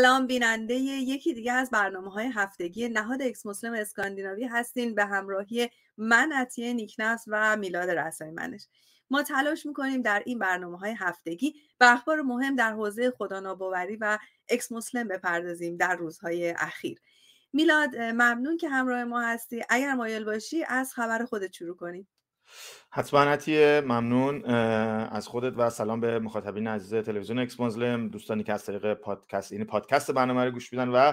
سلام بیننده یکی دیگه از برنامه های هفتگی نهاد اکس مسلم اسکاندیناوی هستین به همراهی من عطیه نیکنفس و میلاد رسای منش ما تلاش میکنیم در این برنامه های هفتگی به اخبار مهم در حوزه خدا و اکس مسلم بپردازیم در روزهای اخیر میلاد ممنون که همراه ما هستی اگر مایل باشی از خبر خودت شروع کنیم حتما نتیه ممنون از خودت و سلام به مخاطبین عزیز تلویزیون اکسپونزلم دوستانی که از طریق پادکست این یعنی پادکست برنامه رو گوش میدن و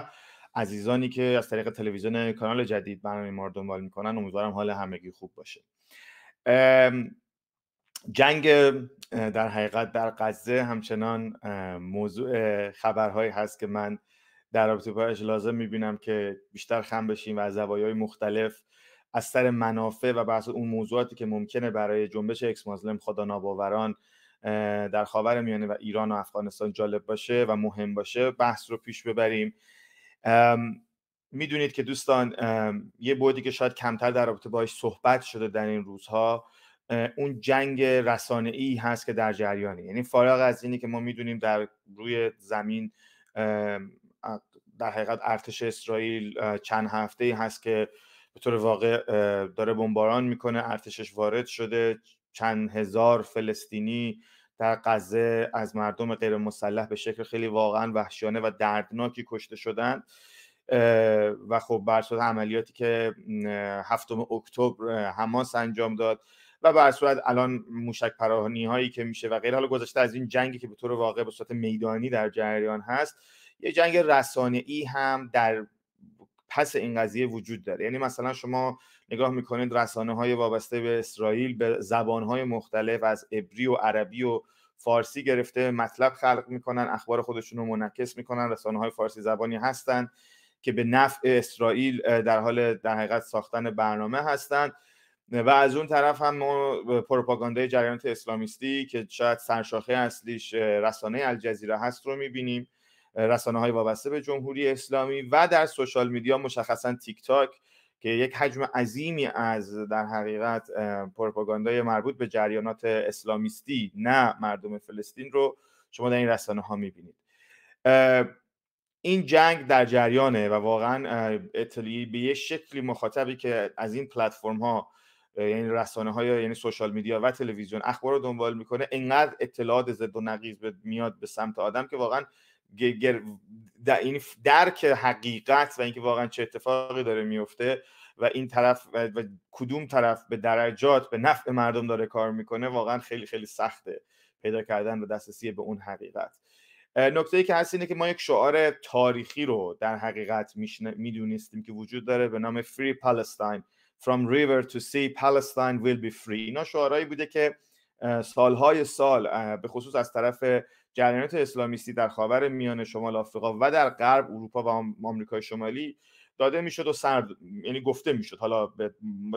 عزیزانی که از طریق تلویزیون کانال جدید برنامه ما دنبال میکنن امیدوارم حال همگی خوب باشه جنگ در حقیقت در غزه همچنان موضوع خبرهایی هست که من در رابطه باش لازم میبینم که بیشتر خم بشیم و از زوایای مختلف از سر منافع و بحث اون موضوعاتی که ممکنه برای جنبش اکس مازلم خدا ناباوران در خاور میانه و ایران و افغانستان جالب باشه و مهم باشه بحث رو پیش ببریم میدونید که دوستان یه بودی که شاید کمتر در رابطه باش صحبت شده در این روزها اون جنگ رسانه ای هست که در جریانه یعنی فارغ از اینی که ما میدونیم در روی زمین در حقیقت ارتش اسرائیل چند هفته ای هست که به طور واقع داره بمباران میکنه ارتشش وارد شده چند هزار فلسطینی در غزه از مردم غیر مسلح به شکل خیلی واقعا وحشیانه و دردناکی کشته شدند و خب بر صورت عملیاتی که هفتم اکتبر حماس انجام داد و بر صورت الان موشک پراهانی هایی که میشه و غیر حالا گذشته از این جنگی که به طور واقع به صورت میدانی در جریان هست یه جنگ رسانه ای هم در پس این قضیه وجود داره یعنی مثلا شما نگاه میکنید رسانه های وابسته به اسرائیل به زبان های مختلف از عبری و عربی و فارسی گرفته مطلب خلق میکنن اخبار خودشون رو منعکس میکنن رسانه های فارسی زبانی هستن که به نفع اسرائیل در حال در حقیقت ساختن برنامه هستند و از اون طرف هم پروپاگاندای جریانات اسلامیستی که شاید سرشاخه اصلیش رسانه الجزیره هست رو میبینیم رسانه های وابسته به جمهوری اسلامی و در سوشال میدیا مشخصا تیک تاک که یک حجم عظیمی از در حقیقت پروپاگاندای مربوط به جریانات اسلامیستی نه مردم فلسطین رو شما در این رسانه ها میبینید این جنگ در جریانه و واقعا اطلاعی به یه شکلی مخاطبی که از این پلتفرم ها یعنی رسانه های یعنی سوشال میدیا و تلویزیون اخبار رو دنبال میکنه اینقدر اطلاعات ضد و نقیض میاد به سمت آدم که واقعا در این درک حقیقت و اینکه واقعا چه اتفاقی داره میفته و این طرف و, کدوم طرف به درجات به نفع مردم داره کار میکنه واقعا خیلی خیلی سخته پیدا کردن و دسترسی به اون حقیقت نکته ای که هست اینه که ما یک شعار تاریخی رو در حقیقت میدونستیم که وجود داره به نام Free Palestine From River to Sea Palestine Will Be Free اینا شعارهایی بوده که سالهای سال به خصوص از طرف جریانات اسلامیستی در خاور میانه شمال آفریقا و در غرب اروپا و آمریکای شمالی داده میشد و سرد. یعنی گفته میشد حالا به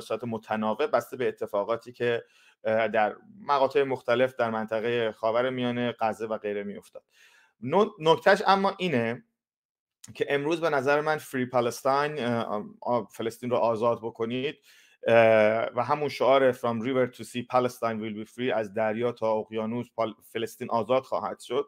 صورت متناوب بسته به اتفاقاتی که در مقاطع مختلف در منطقه خاور میانه غزه و غیره میافتاد نکتهش اما اینه که امروز به نظر من فری پالستین فلسطین رو آزاد بکنید و همون شعار From River to Sea Palestine will be free از دریا تا اقیانوس فلسطین آزاد خواهد شد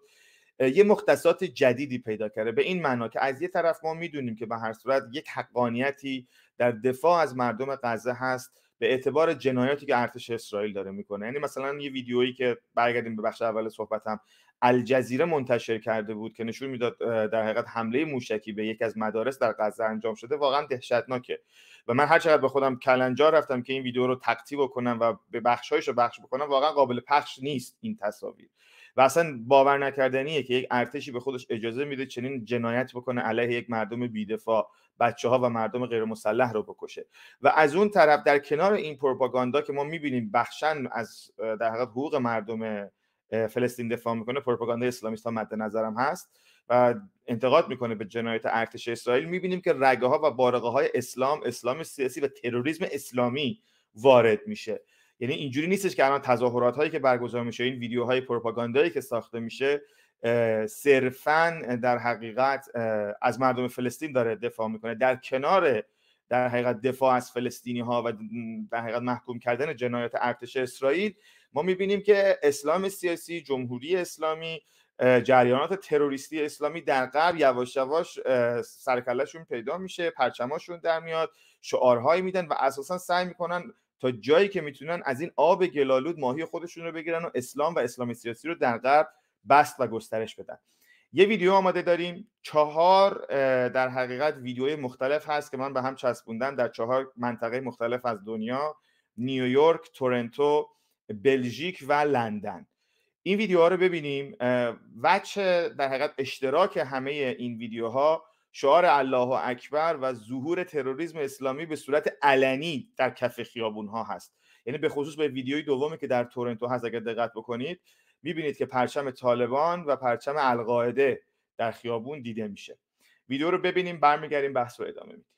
یه مختصات جدیدی پیدا کرده به این معنا که از یه طرف ما میدونیم که به هر صورت یک حقانیتی در دفاع از مردم غزه هست به اعتبار جنایاتی که ارتش اسرائیل داره میکنه یعنی مثلا یه ویدیویی که برگردیم به بخش اول صحبتم الجزیره منتشر کرده بود که نشون میداد در حقیقت حمله موشکی به یکی از مدارس در غزه انجام شده واقعا دهشتناکه و من هر چقدر به خودم کلنجار رفتم که این ویدیو رو تقطیع بکنم و به بخشهایش رو بخش بکنم واقعا قابل پخش نیست این تصاویر و اصلا باور نکردنیه که یک ارتشی به خودش اجازه میده چنین جنایت بکنه علیه یک مردم بیدفاع بچه ها و مردم غیر مسلح رو بکشه و از اون طرف در کنار این پروپاگاندا که ما میبینیم بخشن از در حقیقت حقوق مردم فلسطین دفاع میکنه پروپاگاندای اسلامیست ها مد نظرم هست و انتقاد میکنه به جنایت ارتش اسرائیل میبینیم که رگه ها و بارقه های اسلام اسلام سیاسی و تروریسم اسلامی وارد میشه یعنی اینجوری نیستش که الان تظاهرات هایی که برگزار میشه این ویدیوهای پروپاگاندایی که ساخته میشه صرفا در حقیقت از مردم فلسطین داره دفاع میکنه در کنار در حقیقت دفاع از فلسطینی ها و در حقیقت محکوم کردن جنایات ارتش اسرائیل ما میبینیم که اسلام سیاسی جمهوری اسلامی جریانات تروریستی اسلامی در غرب یواش یواش سرکلشون پیدا میشه پرچماشون در میاد شعارهایی میدن و اساسا سعی میکنن تا جایی که میتونن از این آب گلالود ماهی خودشون رو بگیرن و اسلام و اسلام سیاسی رو در غرب بست و گسترش بدن یه ویدیو آماده داریم چهار در حقیقت ویدیوی مختلف هست که من به هم چسبوندم در چهار منطقه مختلف از دنیا نیویورک، تورنتو، بلژیک و لندن این ویدیوها رو ببینیم وچه در حقیقت اشتراک همه این ویدیوها شعار الله اکبر و ظهور تروریسم اسلامی به صورت علنی در کف خیابون ها هست یعنی به خصوص به ویدیوی دومی که در تورنتو هست اگر دقت بکنید میبینید که پرچم طالبان و پرچم القاعده در خیابون دیده میشه ویدیو رو ببینیم برمیگردیم بحث رو ادامه میدیم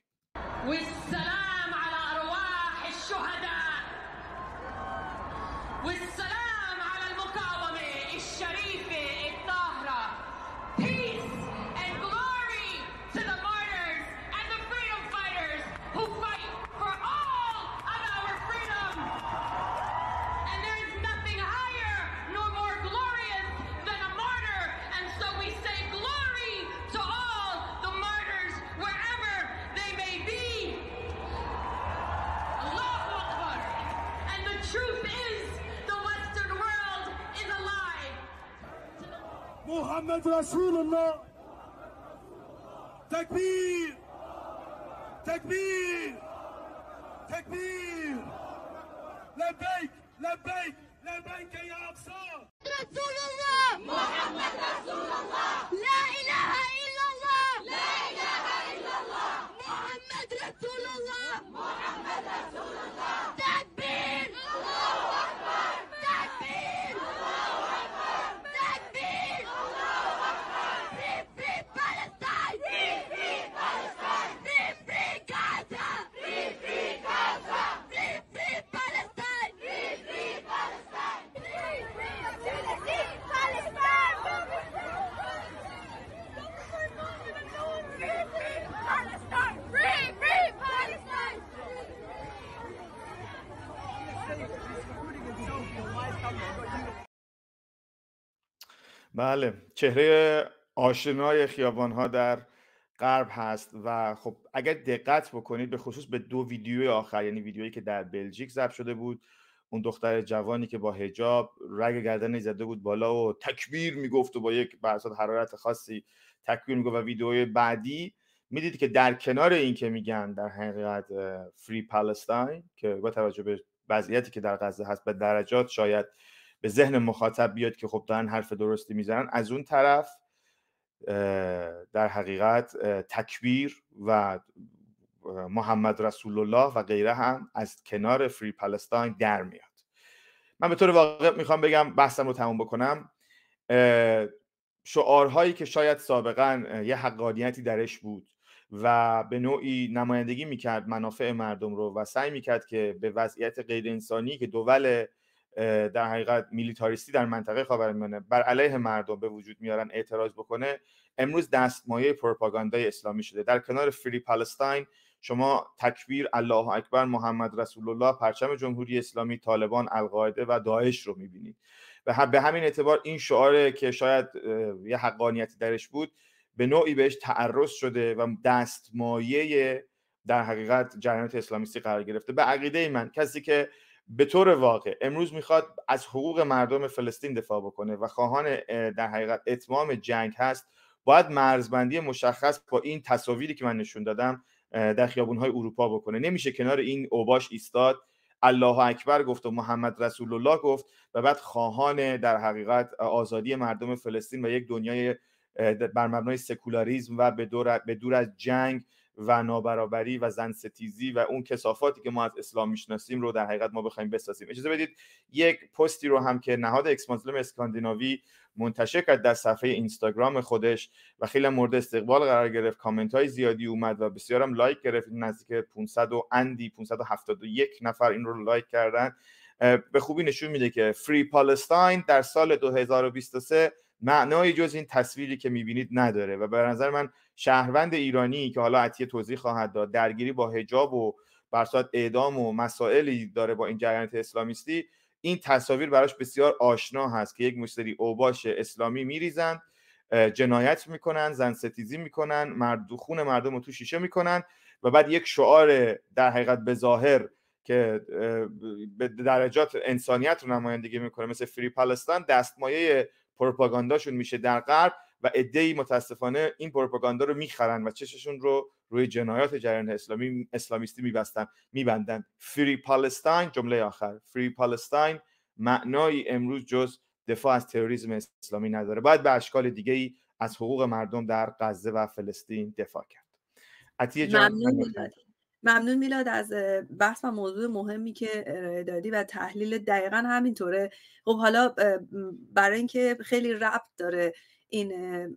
محمد رسول الله تكبير تكبير تكبير لبيك لبيك لبيك يا أقصى رسول الله محمد رسول الله بله چهره آشنای خیابان ها در غرب هست و خب اگر دقت بکنید به خصوص به دو ویدیو آخر یعنی ویدیویی که در بلژیک ضبط شده بود اون دختر جوانی که با هجاب رگ گردن زده بود بالا و تکبیر میگفت و با یک برسات حرارت خاصی تکبیر میگفت و ویدیوی بعدی میدید که در کنار این که میگن در حقیقت فری پالستین که با توجه به وضعیتی که در غزه هست به درجات شاید به ذهن مخاطب بیاد که خب دارن حرف درستی میزنن از اون طرف در حقیقت تکبیر و محمد رسول الله و غیره هم از کنار فری پلستاین در میاد من به طور واقع میخوام بگم بحثم رو تموم بکنم شعارهایی که شاید سابقا یه حقانیتی درش بود و به نوعی نمایندگی میکرد منافع مردم رو و سعی میکرد که به وضعیت غیر انسانی که دول در حقیقت میلیتاریستی در منطقه خاورمیانه بر علیه مردم به وجود میارن اعتراض بکنه امروز دستمایه پروپاگاندای اسلامی شده در کنار فری پالستین شما تکبیر الله اکبر محمد رسول الله پرچم جمهوری اسلامی طالبان القاعده و داعش رو میبینید و به همین اعتبار این شعار که شاید یه حقانیتی درش بود به نوعی بهش تعرض شده و دستمایه در حقیقت جریانات اسلامیستی قرار گرفته به عقیده من کسی که به طور واقع امروز میخواد از حقوق مردم فلسطین دفاع بکنه و خواهان در حقیقت اتمام جنگ هست باید مرزبندی مشخص با این تصاویری که من نشون دادم در خیابونهای اروپا بکنه نمیشه کنار این اوباش ایستاد الله اکبر گفت و محمد رسول الله گفت و بعد خواهان در حقیقت آزادی مردم فلسطین و یک دنیای بر مبنای سکولاریزم و به دور از جنگ و نابرابری و زن ستیزی و اون کسافاتی که ما از اسلام میشناسیم رو در حقیقت ما بخوایم بسازیم اجازه بدید یک پستی رو هم که نهاد اکسمانسلوم اسکاندیناوی منتشر کرد در صفحه اینستاگرام خودش و خیلی مورد استقبال قرار گرفت کامنت های زیادی اومد و بسیارم لایک گرفت نزدیک 500 و اندی 571 نفر این رو لایک کردن به خوبی نشون میده که فری پالستاین در سال 2023 معنای جز این تصویری که میبینید نداره و به نظر من شهروند ایرانی که حالا عطیه توضیح خواهد داد درگیری با حجاب و برصورت اعدام و مسائلی داره با این جریانت اسلامیستی این تصاویر براش بسیار آشنا هست که یک مشتری اوباش اسلامی میریزند جنایت میکنن زن ستیزی میکنن مرد خون مردم رو تو شیشه میکنن و بعد یک شعار در حقیقت به ظاهر که به درجات انسانیت رو نمایندگی میکنه مثل فری پالستان دستمایه پروپاگانداشون میشه در غرب و ای متاسفانه این پروپاگاندا رو میخرن و چششون رو روی جنایات جریان اسلامی اسلامیستی میبستن میبندن فری پالستین جمله آخر فری پالستین معنای امروز جز دفاع از تروریسم اسلامی نداره باید به اشکال دیگه ای از حقوق مردم در غزه و فلسطین دفاع کرد ممنون میلاد از بحث و موضوع مهمی که دادی و تحلیل دقیقا همینطوره خب حالا برای اینکه خیلی ربط داره این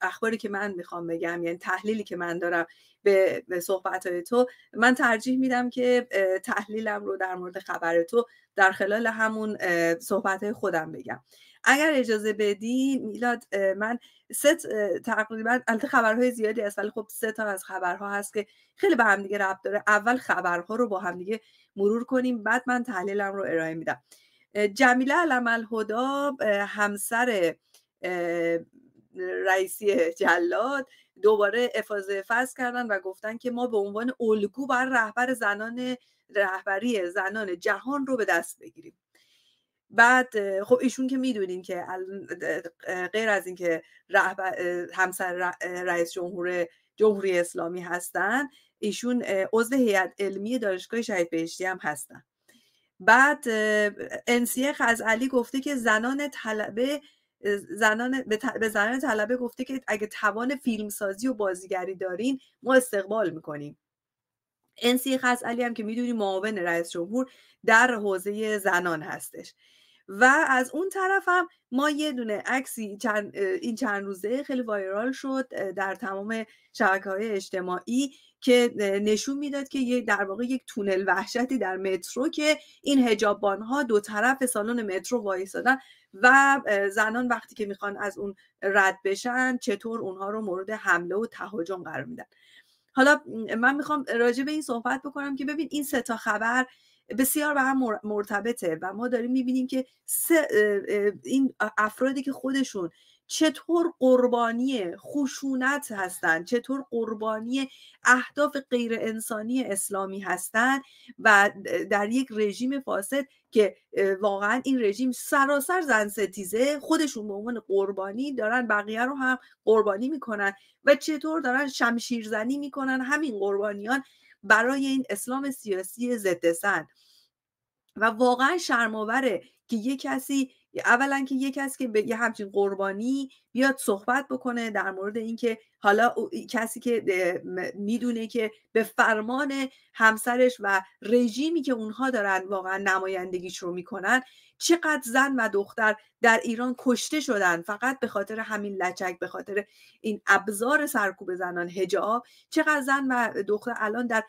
اخباری که من میخوام بگم یعنی تحلیلی که من دارم به صحبت های تو من ترجیح میدم که تحلیلم رو در مورد خبر تو در خلال همون صحبت های خودم بگم اگر اجازه بدی میلاد من سه تقریبا البته خبرهای زیادی هست ولی خب سه تا از خبرها هست که خیلی به هم دیگه ربط داره اول خبرها رو با هم دیگه مرور کنیم بعد من تحلیلم رو ارائه میدم جمیله علم همسر رئیسی جلاد دوباره افاظه فصل کردن و گفتن که ما به عنوان الگو بر رهبر زنان رهبری زنان جهان رو به دست بگیریم بعد خب ایشون که میدونین که غیر از اینکه همسر رئیس جمهور جمهوری اسلامی هستن ایشون عضو هیئت علمی دانشگاه شهید بهشتی هم هستن بعد انسیخ از علی گفته که زنان طلبه زنان به, زنان طلبه گفته که اگه توان فیلمسازی و بازیگری دارین ما استقبال میکنیم انسی خاص هم که میدونی معاون رئیس جمهور در حوزه زنان هستش و از اون طرف هم ما یه دونه عکسی این چند روزه خیلی وایرال شد در تمام شبکه های اجتماعی که نشون میداد که یه در واقع یک تونل وحشتی در مترو که این هجابان ها دو طرف سالن مترو وایستادن و زنان وقتی که میخوان از اون رد بشن چطور اونها رو مورد حمله و تهاجم قرار میدن حالا من میخوام راجع به این صحبت بکنم که ببین این سه تا خبر بسیار به هم مرتبطه و ما داریم میبینیم که سه این افرادی که خودشون چطور قربانی خشونت هستند چطور قربانی اهداف غیر انسانی اسلامی هستند و در یک رژیم فاسد که واقعا این رژیم سراسر زن ستیزه خودشون به عنوان قربانی دارن بقیه رو هم قربانی میکنن و چطور دارن شمشیرزنی میکنن همین قربانیان برای این اسلام سیاسی ضد و واقعا شرماوره که یه کسی اولا که یکی کسی که به یه همچین قربانی بیاد صحبت بکنه در مورد اینکه حالا کسی که میدونه که به فرمان همسرش و رژیمی که اونها دارن واقعا نمایندگیش رو میکنن چقدر زن و دختر در ایران کشته شدن فقط به خاطر همین لچک به خاطر این ابزار سرکوب زنان هجاب چقدر زن و دختر الان در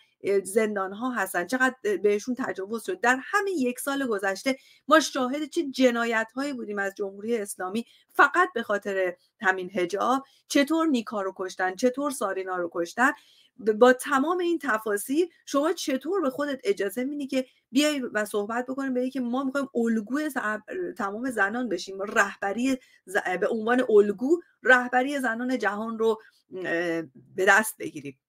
زندان ها هستن چقدر بهشون تجاوز شد در همین یک سال گذشته ما شاهد چه جنایت هایی بودیم از جمهوری اسلامی فقط به خاطر همین هجاب چطور نیکا رو کشتن چطور سارینا رو کشتن با تمام این تفاصیل شما چطور به خودت اجازه میدی که بیای و صحبت بکنیم به که ما میخوایم الگو تمام زنان بشیم رهبری به عنوان الگو رهبری زنان جهان رو به دست بگیریم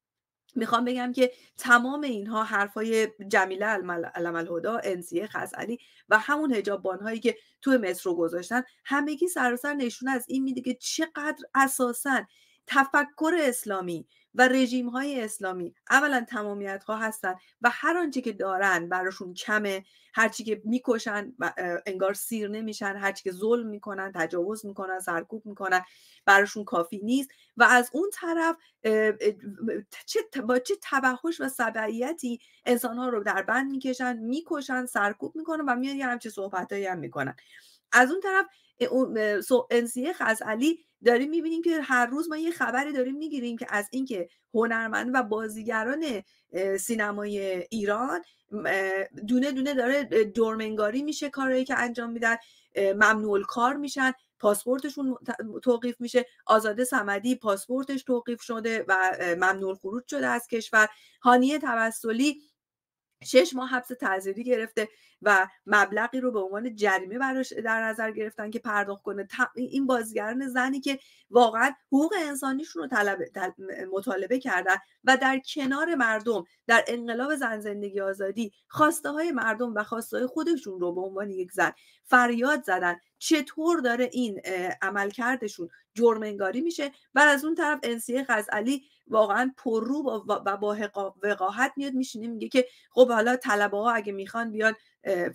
میخوام بگم که تمام اینها حرفای جمیله علم الهدا انسیه خزعلی و همون هجاب که توی مصر رو گذاشتن همگی سراسر نشون از این میده که چقدر اساسا تفکر اسلامی و رژیم های اسلامی اولا تمامیت ها هستن و هر آنچه که دارن براشون کمه هرچی که میکشن انگار سیر نمیشن هرچی که ظلم میکنن تجاوز میکنن سرکوب میکنن براشون کافی نیست و از اون طرف چه با چه تبهش و سبعیتی انسان ها رو در بند میکشن میکشن سرکوب میکنن و میان یه همچه صحبت هم میکنن از اون طرف از علی داریم میبینیم که هر روز ما یه خبری داریم میگیریم که از اینکه هنرمند و بازیگران سینمای ایران دونه دونه داره دورمنگاری میشه کارهایی که انجام میدن ممنوع کار میشن پاسپورتشون توقیف میشه آزاده سمدی پاسپورتش توقیف شده و ممنوع خروج شده از کشور هانیه توسلی شش ماه حبس تعزیری گرفته و مبلغی رو به عنوان جریمه براش در نظر گرفتن که پرداخت کنه این بازیگران زنی که واقعا حقوق انسانیشون رو طلب، مطالبه کردن و در کنار مردم در انقلاب زن زندگی آزادی خواسته های مردم و خواسته های خودشون رو به عنوان یک زن فریاد زدن چطور داره این عملکردشون جرم انگاری میشه و از اون طرف انسیه غزعلی واقعا پررو و با وقاحت میاد میشینه میگه که خب حالا طلبه ها اگه میخوان بیان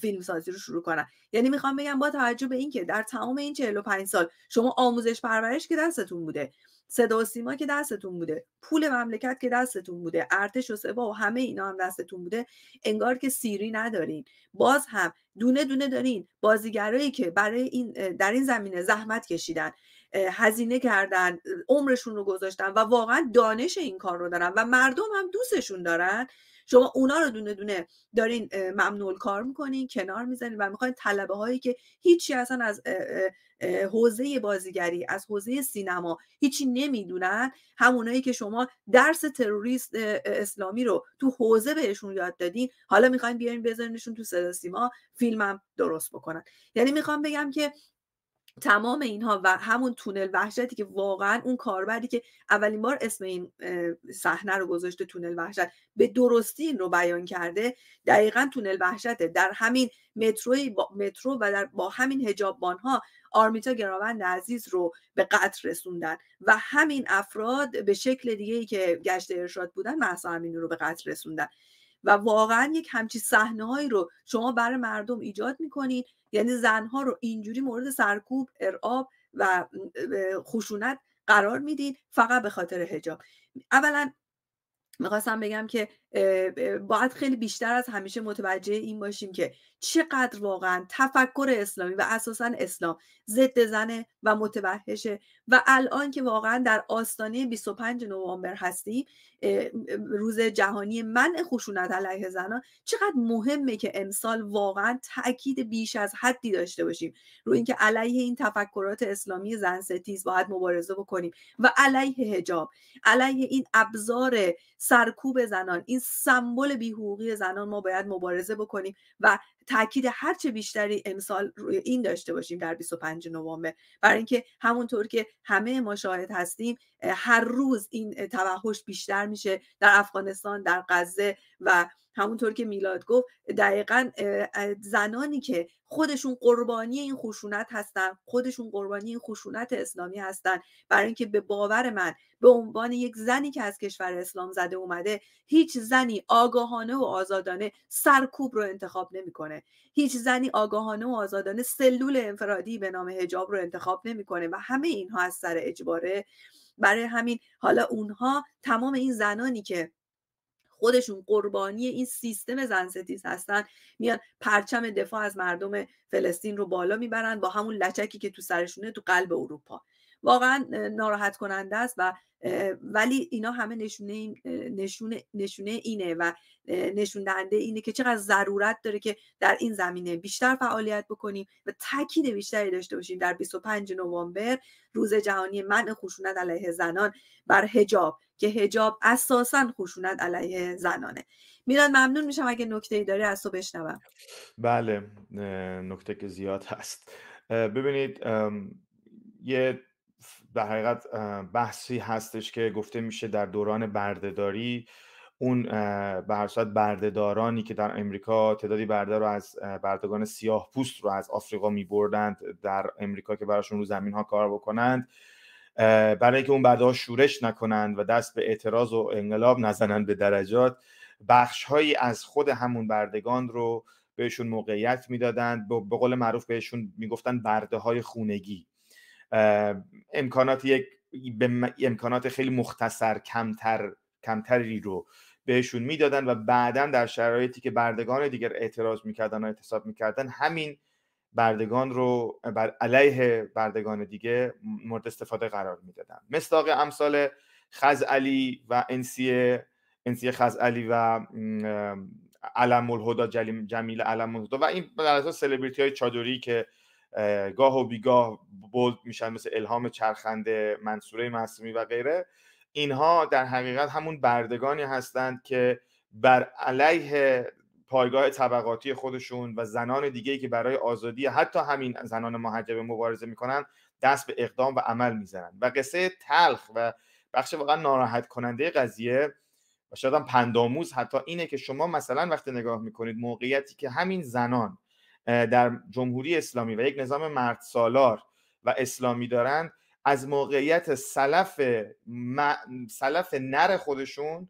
فیلم سازی رو شروع کنن یعنی میخوام بگم با توجه به اینکه در تمام این 45 سال شما آموزش پرورش که دستتون بوده صدا و سیما که دستتون بوده پول مملکت که دستتون بوده ارتش و سبا و همه اینا هم دستتون بوده انگار که سیری ندارین باز هم دونه دونه دارین بازیگرایی که برای این در این زمینه زحمت کشیدن هزینه کردن عمرشون رو گذاشتن و واقعا دانش این کار رو دارن و مردم هم دوستشون دارن شما اونا رو دونه دونه دارین ممنول کار میکنین کنار میزنین و میخواین طلبه هایی که هیچی اصلا از حوزه بازیگری از حوزه سینما هیچی نمیدونن همونایی که شما درس تروریست اسلامی رو تو حوزه بهشون یاد دادین حالا میخواین بیارین بذارینشون تو صدا سیما فیلمم درست بکنن یعنی میخوام بگم که تمام اینها و همون تونل وحشتی که واقعا اون کاربری که اولین بار اسم این صحنه رو گذاشته تونل وحشت به درستی این رو بیان کرده دقیقا تونل وحشته در همین متروی مترو و در با همین هجاببان ها آرمیتا گراوند عزیز رو به قتل رسوندن و همین افراد به شکل دیگه ای که گشت ارشاد بودن محسا همین رو به قتل رسوندن و واقعا یک همچی هایی رو شما برای مردم ایجاد میکنید یعنی زنها رو اینجوری مورد سرکوب ارعاب و خشونت قرار میدید فقط به خاطر حجاب اولا میخواستم بگم که باید خیلی بیشتر از همیشه متوجه این باشیم که چقدر واقعا تفکر اسلامی و اساسا اسلام ضد زنه و متوحشه و الان که واقعا در آستانه 25 نوامبر هستیم روز جهانی منع خشونت علیه زنان چقدر مهمه که امسال واقعا تاکید بیش از حدی داشته باشیم روی اینکه علیه این تفکرات اسلامی زن ستیز باید مبارزه بکنیم و علیه حجاب علیه این ابزار سرکوب زنان این سمبل بیحقوقی زنان ما باید مبارزه بکنیم و تاکید هرچه بیشتری امسال روی این داشته باشیم در 25 نوامبر برای اینکه همونطور که همه ما شاهد هستیم هر روز این توحش بیشتر میشه در افغانستان در غزه و همونطور که میلاد گفت دقیقا زنانی که خودشون قربانی این خشونت هستن خودشون قربانی این خشونت اسلامی هستن برای اینکه به باور من به عنوان یک زنی که از کشور اسلام زده اومده هیچ زنی آگاهانه و آزادانه سرکوب رو انتخاب نمیکنه هیچ زنی آگاهانه و آزادانه سلول انفرادی به نام هجاب رو انتخاب نمیکنه و همه اینها از سر اجباره برای همین حالا اونها تمام این زنانی که خودشون قربانی این سیستم زنستیز هستن میان پرچم دفاع از مردم فلسطین رو بالا میبرن با همون لچکی که تو سرشونه تو قلب اروپا واقعا ناراحت کننده است و بله. ولی اینا همه نشونه نشونه نشونه اینه و نشون دهنده اینه که چقدر ضرورت داره که در این زمینه بیشتر فعالیت بکنیم و تاکید بیشتری داشته باشیم در 25 نوامبر روز جهانی منع خشونت علیه زنان بر هجاب که هجاب اساسا خشونت علیه زنانه میران ممنون میشم اگه نکته ای داری از تو بشنوم بله نکته که زیاد هست ببینید یه در حقیقت بحثی هستش که گفته میشه در دوران بردهداری اون به بردهدارانی که در امریکا تعدادی برده رو از بردگان سیاه پوست رو از آفریقا می بردند در امریکا که براشون رو زمین ها کار بکنند برای که اون برده ها شورش نکنند و دست به اعتراض و انقلاب نزنند به درجات بخش هایی از خود همون بردگان رو بهشون موقعیت میدادند به قول معروف بهشون میگفتن برده های خونگی امکانات یک امکانات خیلی مختصر کمتر کمتری رو بهشون میدادن و بعدا در شرایطی که بردگان دیگر اعتراض میکردن و اعتصاب میکردن همین بردگان رو بر علیه بردگان دیگه مورد استفاده قرار میدادن مصداق امثال علی و انسی انسی علی و علم الهدا جمیل علم الهدا و این بر اساس سلبریتی های چادری که گاه و بیگاه بولد میشن مثل الهام چرخنده منصوره مصومی و غیره اینها در حقیقت همون بردگانی هستند که بر علیه پایگاه طبقاتی خودشون و زنان دیگه که برای آزادی حتی همین زنان محجبه مبارزه میکنن دست به اقدام و عمل میزنن و قصه تلخ و بخش واقعا ناراحت کننده قضیه و شاید هم پنداموز حتی اینه که شما مثلا وقتی نگاه میکنید موقعیتی که همین زنان در جمهوری اسلامی و یک نظام مرد سالار و اسلامی دارند از موقعیت سلف, سلف نر خودشون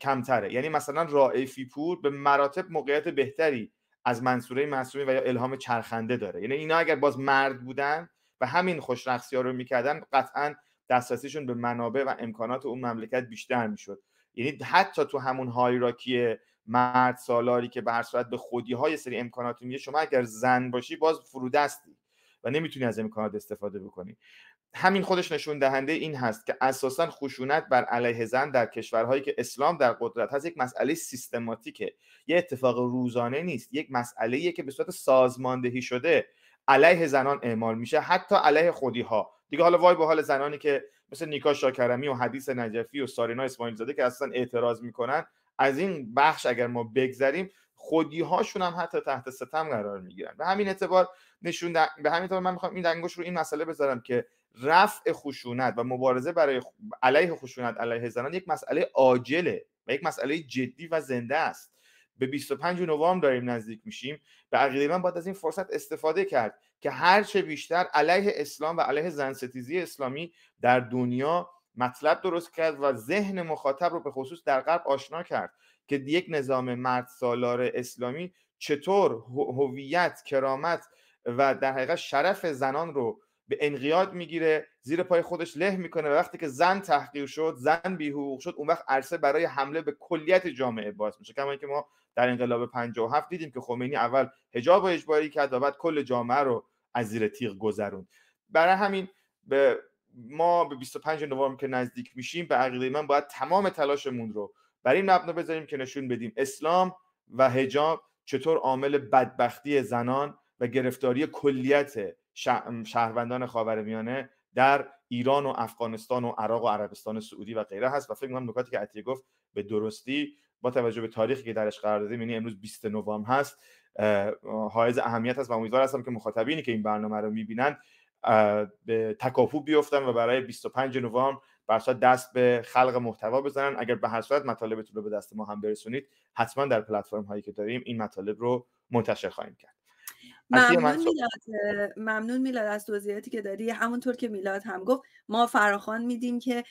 کمتره یعنی مثلا رائفی پور به مراتب موقعیت بهتری از منصوره معصومی و یا الهام چرخنده داره یعنی اینا اگر باز مرد بودن و همین خوش ها رو میکردن قطعا دسترسیشون به منابع و امکانات اون مملکت بیشتر میشد یعنی حتی تو همون هایراکی مرد سالاری که به هر صورت به خودی های سری امکانات میگه شما اگر زن باشی باز فرودستی و نمیتونی از امکانات استفاده بکنی همین خودش نشون دهنده این هست که اساسا خشونت بر علیه زن در کشورهایی که اسلام در قدرت هست یک مسئله سیستماتیکه یه اتفاق روزانه نیست یک مسئله که به صورت سازماندهی شده علیه زنان اعمال میشه حتی علیه خودی ها دیگه حالا وای به حال زنانی که مثل نیکا شاکرمی و حدیث نجفی و سارینا اسماعیل زاده که اصلا اعتراض میکنن از این بخش اگر ما بگذریم خودی هم حتی تحت ستم قرار میگیرن به همین اعتبار نشون به همین اعتبار من میخوام این دنگوش رو این مسئله بذارم که رفع خشونت و مبارزه برای علیه خشونت علیه زنان یک مسئله عاجله و یک مسئله جدی و زنده است به 25 نوامبر داریم نزدیک میشیم به عقیده من باید از این فرصت استفاده کرد که هرچه بیشتر علیه اسلام و علیه زنستیزی اسلامی در دنیا مطلب درست کرد و ذهن مخاطب رو به خصوص در غرب آشنا کرد که یک نظام مرد سالار اسلامی چطور هویت کرامت و در حقیقت شرف زنان رو به انقیاد میگیره زیر پای خودش له میکنه و وقتی که زن تحقیر شد زن بیحقوق شد اون وقت عرصه برای حمله به کلیت جامعه باز میشه کما اینکه ما در انقلاب 57 دیدیم که خمینی اول حجاب و اجباری کرد و بعد کل جامعه رو از زیر تیغ گذروند برای همین به ما به 25 نوامبر که نزدیک میشیم به عقیده من باید تمام تلاشمون رو بر این مبنا بذاریم که نشون بدیم اسلام و هجاب چطور عامل بدبختی زنان و گرفتاری کلیت شهروندان خاورمیانه در ایران و افغانستان و عراق و عربستان سعودی و غیره هست و فکر میکنم نکاتی که عطیه گفت به درستی با توجه به تاریخی که درش قرار دادیم یعنی امروز 20 نوامبر هست حائز اهمیت هست و امیدوار هستم که مخاطبینی که این برنامه رو میبینن به تکاپو بیفتن و برای 25 نوامبر برصد دست به خلق محتوا بزنن اگر به هر صورت مطالبتون رو به دست ما هم برسونید حتما در پلتفرم هایی که داریم این مطالب رو منتشر خواهیم کرد ممنون میلاد ممنون از توضیحاتی که دادی همونطور که میلاد هم گفت ما فراخوان میدیم که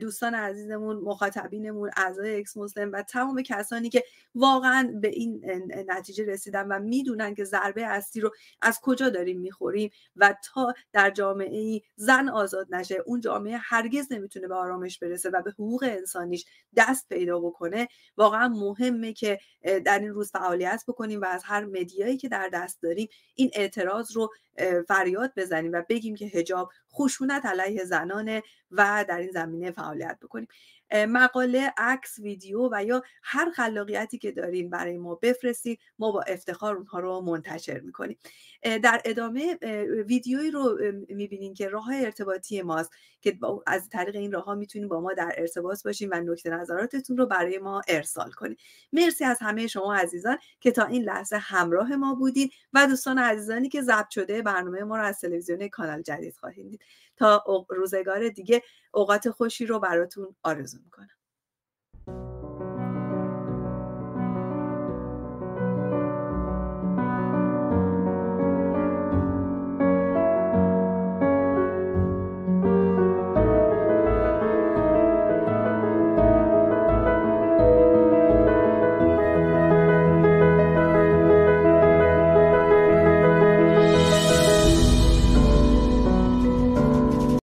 دوستان عزیزمون مخاطبینمون اعضای اکس مسلم و تمام کسانی که واقعا به این نتیجه رسیدن و میدونن که ضربه اصلی رو از کجا داریم میخوریم و تا در جامعه ای زن آزاد نشه اون جامعه هرگز نمیتونه به آرامش برسه و به حقوق انسانیش دست پیدا بکنه واقعا مهمه که در این روز فعالیت بکنیم و از هر مدیایی که در دست داریم این اعتراض رو فریاد بزنیم و بگیم که هجاب خشونت علیه زنانه و در این زمینه فعالیت بکنیم مقاله عکس ویدیو و یا هر خلاقیتی که دارین برای ما بفرستید ما با افتخار اونها رو منتشر میکنیم در ادامه ویدیویی رو میبینین که راه ارتباطی ماست که از طریق این راه ها با ما در ارتباط باشین و نکته نظراتتون رو برای ما ارسال کنیم. مرسی از همه شما عزیزان که تا این لحظه همراه ما بودین و دوستان عزیزانی که ضبط شده برنامه ما رو از تلویزیون کانال جدید خواهید دید تا روزگار دیگه اوقات خوشی رو براتون آرزو میکنم